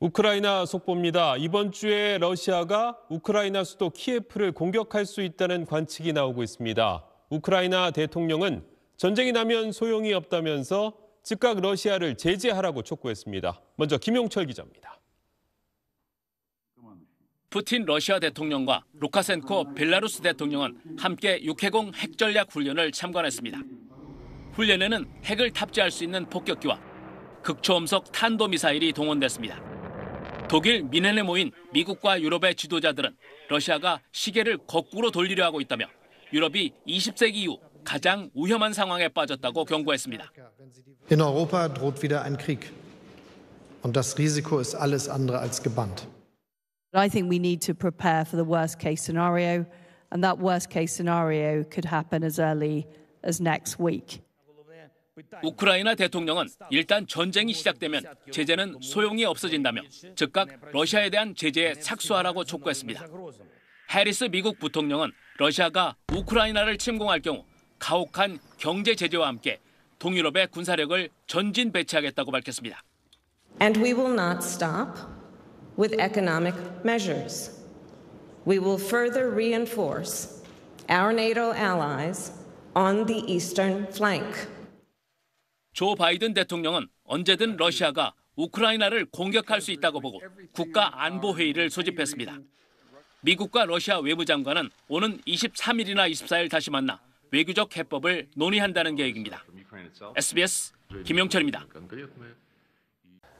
우크라이나 속보입니다. 이번 주에 러시아가 우크라이나 수도 키예프를 공격할 수 있다는 관측이 나오고 있습니다. 우크라이나 대통령은 전쟁이 나면 소용이 없다면서 즉각 러시아를 제재하라고 촉구했습니다. 먼저 김용철 기자입니다. 푸틴 러시아 대통령과 루카센코 벨라루스 대통령은 함께 육해공 핵전략 훈련을 참관했습니다. 훈련에는 핵을 탑재할 수 있는 폭격기와 극초음속 탄도미사일이 동원됐습니다. 독일 미넨에 모인 미국과 유럽의 지도자들은 러시아가 시계를 거꾸로 돌리려 하고 있다며 유럽이 20세기 이후 가장 위험한 상황에 빠졌다고 경고했습니다. In Europa droht wieder ein Krieg. Und das Risiko ist alles andere als gebannt. I think we need to prepare for the worst case scenario and that worst case scenario could happen as early as next week. 우크라이나 대통령은 일단 전쟁이 시작되면 제재는 소용이 없어진다며 즉각 러시아에 대한 제재에 착수하라고 촉구했습니다. 해리스 미국 부통령은 러시아가 우크라이나를 침공할 경우 가혹한 경제 제재와 함께 동유럽의 군사력을 전진 배치하겠다고 밝혔습니다. And we will not stop with economic measures. We will further reinforce our NATO allies on the eastern flank. 조 바이든 대통령은 언제든 러시아가 우크라이나를 공격할 수 있다고 보고 국가 안보 회의를 소집했습니다. 미국과 러시아 외무장관은 오는 23일이나 24일 다시 만나 외교적 해법을 논의한다는 계획입니다. SBS 김영철입니다.